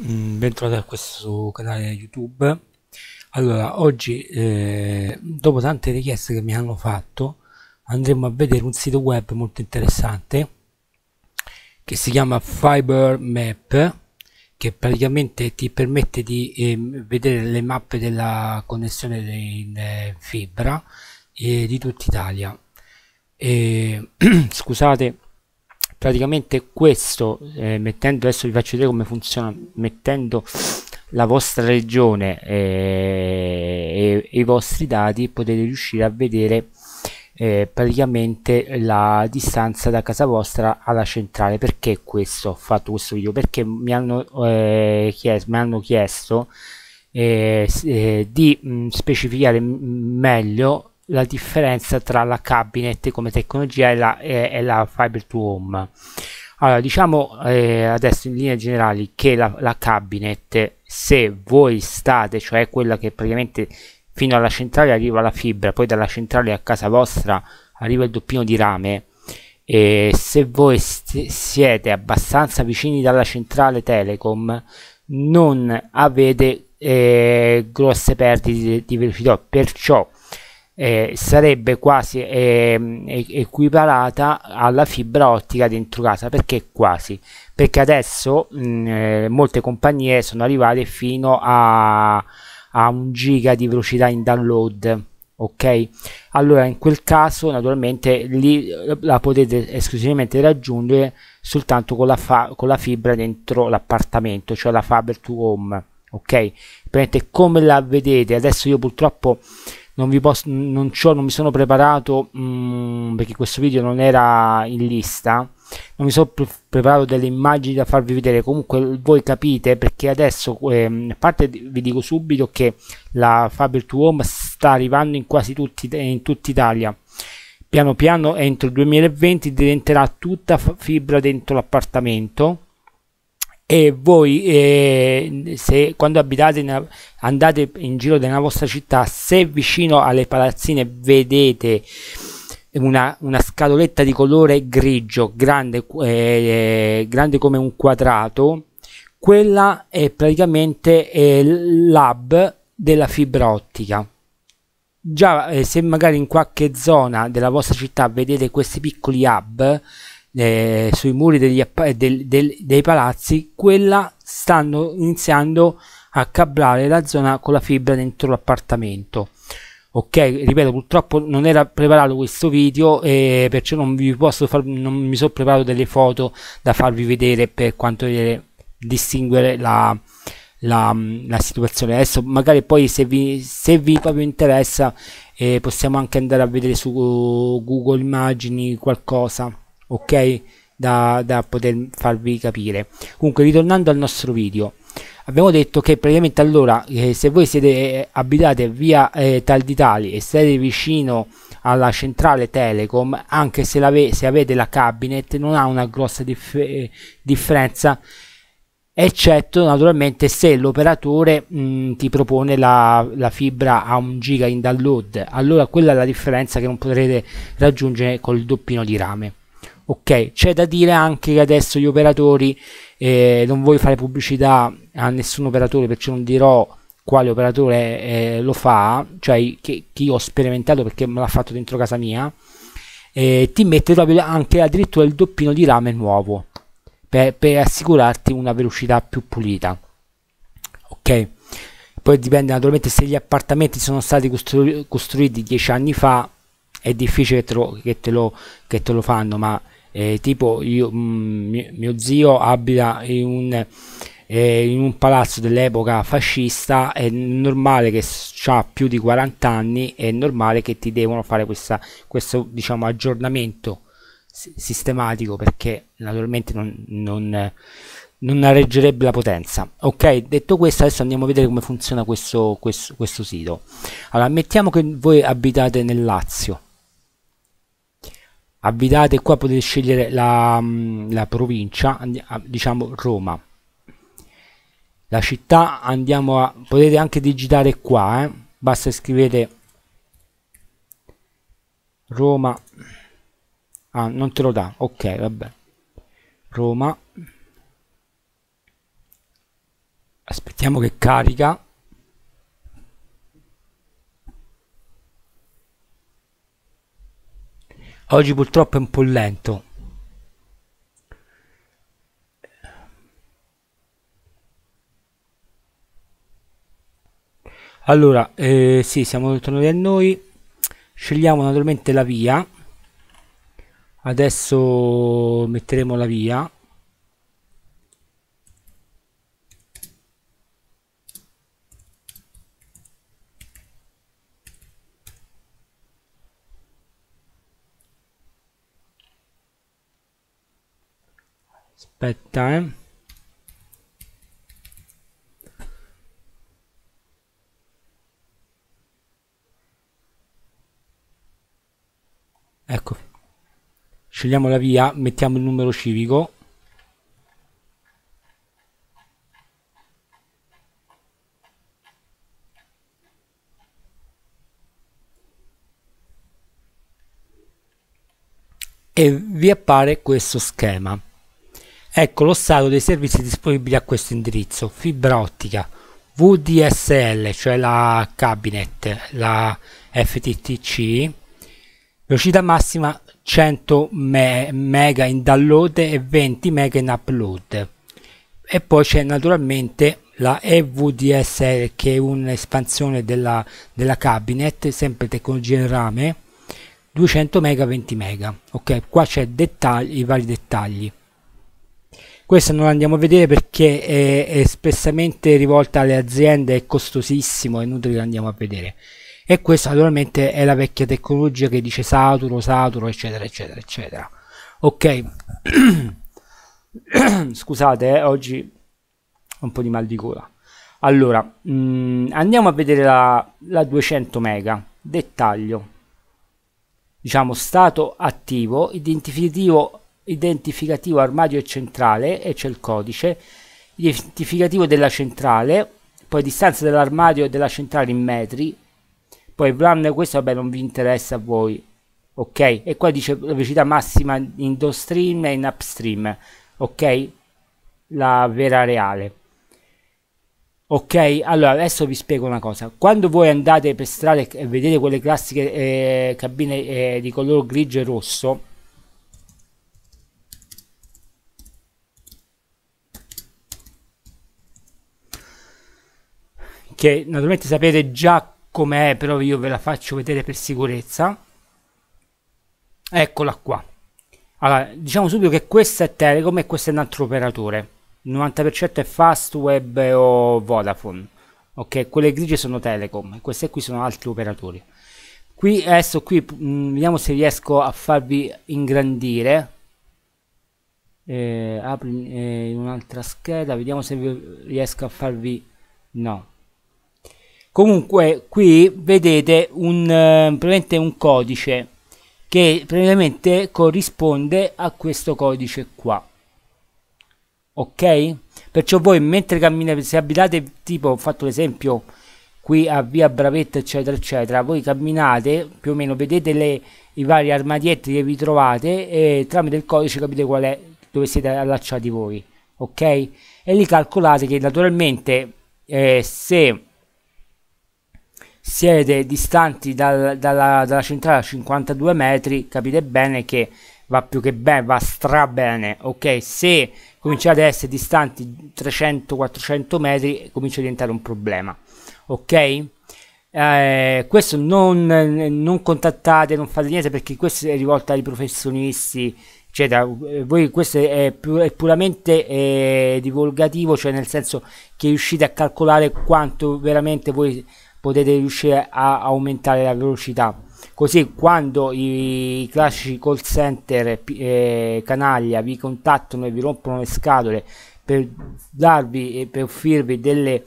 Mm, Bentornati a questo canale YouTube. Allora, oggi, eh, dopo tante richieste che mi hanno fatto, andremo a vedere un sito web molto interessante che si chiama Fiber Map, che praticamente ti permette di eh, vedere le mappe della connessione in eh, fibra eh, di tutta Italia. E, eh, scusate praticamente questo eh, mettendo adesso vi faccio vedere come funziona mettendo la vostra regione eh, e, e i vostri dati potete riuscire a vedere eh, praticamente la distanza da casa vostra alla centrale perché questo ho fatto questo video perché mi hanno, eh, chiesto, mi hanno chiesto eh, eh di mh, mm, specificare meglio la differenza tra la cabinet come tecnologia e la, e, e la fiber to home. Allora, diciamo eh, adesso in linea generali che la, la, cabinet, se voi state, cioè quella che praticamente fino alla centrale arriva la fibra, poi dalla centrale a casa vostra arriva il doppino di rame, e se voi siete abbastanza vicini dalla centrale telecom, non avete eh, grosse perdite di, di velocità, perciò eh, sarebbe quasi eh, equiparata alla fibra ottica dentro casa perché quasi perché adesso mh, mm, eh, molte compagnie sono arrivate fino a, a un giga di velocità in download ok allora in quel caso naturalmente lì eh, la potete esclusivamente raggiungere soltanto con la, con la fibra dentro l'appartamento cioè la fiber to home ok come la vedete adesso io purtroppo non, vi posso, non, non mi sono preparato mh, mm, perché questo video non era in lista non mi sono pre preparato delle immagini da farvi vedere comunque voi capite perché adesso ehm, a parte vi dico subito che la Faber to Home sta arrivando in quasi tutti eh, in tutta Italia piano piano entro il 2020 diventerà tutta fibra dentro l'appartamento e voi eh, se quando abitate in, andate in giro nella vostra città se vicino alle palazzine vedete una, una scatoletta di colore grigio grande, eh, eh grande come un quadrato quella è praticamente eh, l'hub della fibra ottica già eh, se magari in qualche zona della vostra città vedete questi piccoli hub eh, sui muri degli, eh, del, del, dei palazzi, quella stanno iniziando a cablare la zona con la fibra dentro l'appartamento. Ok, ripeto, purtroppo non era preparato questo video e perciò non vi posso far, non mi sono preparato delle foto da farvi vedere per quanto eh, distinguere la, la, mm, la, situazione. Adesso magari poi se vi, se vi proprio interessa eh, possiamo anche andare a vedere su Google Immagini qualcosa ok? Da, da poter farvi capire. Comunque, ritornando al nostro video, abbiamo detto che praticamente allora eh, se voi siete eh, abitate via eh, Tal tali e siete vicino alla centrale Telecom anche se, ave se avete la cabinet non ha una grossa dif differenza eccetto naturalmente se l'operatore ti propone la, la, fibra a 1 giga in download allora quella è la differenza che non potrete raggiungere col doppino di rame Ok, c'è da dire anche che adesso gli operatori, eh, non voglio fare pubblicità a nessun operatore perciò non dirò quale operatore eh, lo fa, cioè che, che, io ho sperimentato perché me l'ha fatto dentro casa mia, eh, ti mette proprio anche addirittura il doppino di rame nuovo per, per assicurarti una velocità più pulita. Ok, poi dipende naturalmente se gli appartamenti sono stati costru- costruiti dieci anni fa, è difficile che te lo, che te lo, che te lo fanno, ma eh, tipo io, mh, mm, mio, zio abita in un, eh, in un palazzo dell'epoca fascista, è normale che ha più di 40 anni, è normale che ti devono fare questa, questo diciamo, aggiornamento sistematico perché naturalmente non, non, non reggerebbe la potenza ok detto questo adesso andiamo a vedere come funziona questo, questo, questo sito allora mettiamo che voi abitate nel Lazio avvitate qua potete scegliere la, mm, la provincia ah, diciamo Roma la città andiamo a potete anche digitare qua eh? basta scrivere Roma ah non te lo dà ok vabbè Roma aspettiamo che carica Oggi purtroppo è un po' lento. Allora, eh, sì, siamo tornati a noi. Scegliamo naturalmente la via. Adesso metteremo la via. aspetta eh ecco scegliamo la via mettiamo il numero civico e vi appare questo schema Ecco lo stato dei servizi disponibili a questo indirizzo. Fibra ottica, VDSL, cioè la cabinet, la FTTC, velocità massima 100 me mega in download e 20 mega in upload. E poi c'è naturalmente la EVDSL che è un'espansione della, della cabinet, sempre tecnologia in rame, 200 mega 20 mega. Ok, qua c'è i vari dettagli questa non andiamo a vedere perché è, è espressamente rivolta alle aziende, è costosissimo, è inutile che andiamo a vedere. E questa naturalmente è la vecchia tecnologia che dice saturo, saturo, eccetera, eccetera, eccetera. Ok, scusate, eh, oggi ho un po' di mal di gola. Allora, mh, mm, andiamo a vedere la, la 200 mega. Dettaglio, diciamo stato attivo, identificativo identificativo armadio e centrale e c'è il codice identificativo della centrale poi distanza dell'armadio e della centrale in metri poi plan questo vabbè non vi interessa a voi ok e qua dice la velocità massima in downstream e in upstream ok la vera reale ok allora adesso vi spiego una cosa quando voi andate per strada e vedete quelle classiche eh, cabine eh, di colore grigio e rosso che naturalmente sapete già com'è, però io ve la faccio vedere per sicurezza. Eccola qua. Allora, diciamo subito che questa è Telecom e questo è un altro operatore. Il 90% è Fastweb o Vodafone. Ok, quelle grigie sono Telecom queste qui sono altri operatori. Qui adesso qui mh, mm, vediamo se riesco a farvi ingrandire. Eh, apri eh, un'altra scheda, vediamo se riesco a farvi no comunque qui vedete un, eh, un codice che praticamente corrisponde a questo codice qua ok perciò voi mentre camminate se abitate tipo ho fatto l'esempio qui a via bravetta eccetera eccetera voi camminate più o meno vedete le, i vari armadietti che vi trovate e tramite il codice capite qual è dove siete allacciati voi ok e li calcolate che naturalmente eh, se siete distanti dal, dalla, dalla, centrale a 52 metri capite bene che va più che bene va stra bene ok se cominciate a essere distanti 300-400 metri comincia a diventare un problema ok eh, questo non, non contattate non fate niente perché questo è rivolto ai professionisti eccetera. Voi questo è, pu è puramente eh, divulgativo, cioè nel senso che riuscite a calcolare quanto veramente voi potete riuscire a aumentare la velocità così quando i classici call center eh, canaglia vi contattano e vi rompono le scatole per darvi e per offrirvi delle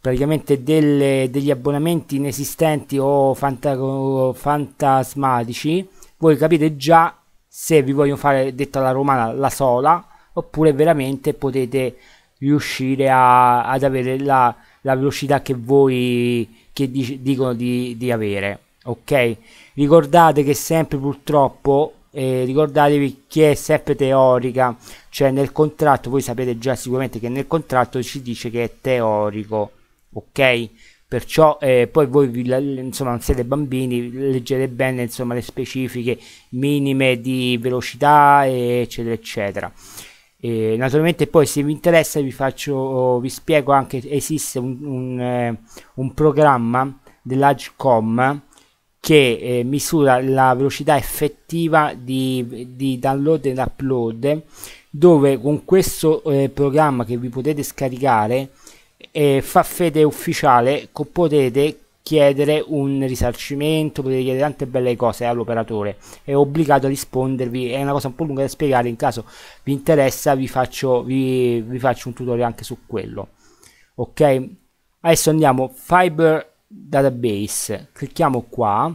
praticamente delle, degli abbonamenti inesistenti o fanta, fantasmatici voi capite già se vi vogliono fare detta la romana la sola oppure veramente potete riuscire a, ad avere la, la velocità che voi che dic dicono di, di, avere. Ok? Ricordate che sempre purtroppo, eh, ricordatevi che è sempre teorica, cioè nel contratto, voi sapete già sicuramente che nel contratto ci dice che è teorico. Ok? perciò eh, poi voi insomma non siete bambini leggete bene insomma le specifiche minime di velocità eh, eccetera eccetera e naturalmente poi se vi interessa vi faccio, vi spiego anche, esiste un, un, eh, un programma dell'Agcom che eh, misura la velocità effettiva di, di download e upload dove con questo eh, programma che vi potete scaricare eh, fa fede ufficiale potete chiedere un risarcimento, potete chiedere tante belle cose eh, all'operatore, è obbligato a rispondervi, è una cosa un po' lunga da spiegare, in caso vi interessa vi faccio, vi, vi faccio un tutorial anche su quello. Ok, adesso andiamo Fiber Database, clicchiamo qua.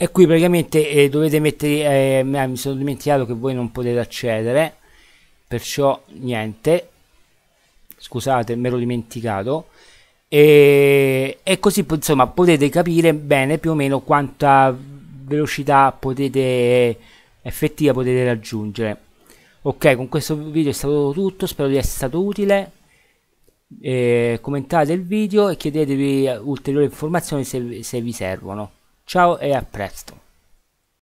E qui praticamente eh, dovete mettere, eh, mi sono dimenticato che voi non potete accedere, perciò niente, scusate me l'ho dimenticato e, e così insomma potete capire bene più o meno quanta velocità potete effettiva potete raggiungere ok con questo video è stato tutto spero di essere stato utile eh, commentate il video e chiedetevi ulteriori informazioni se, se vi servono ciao e a presto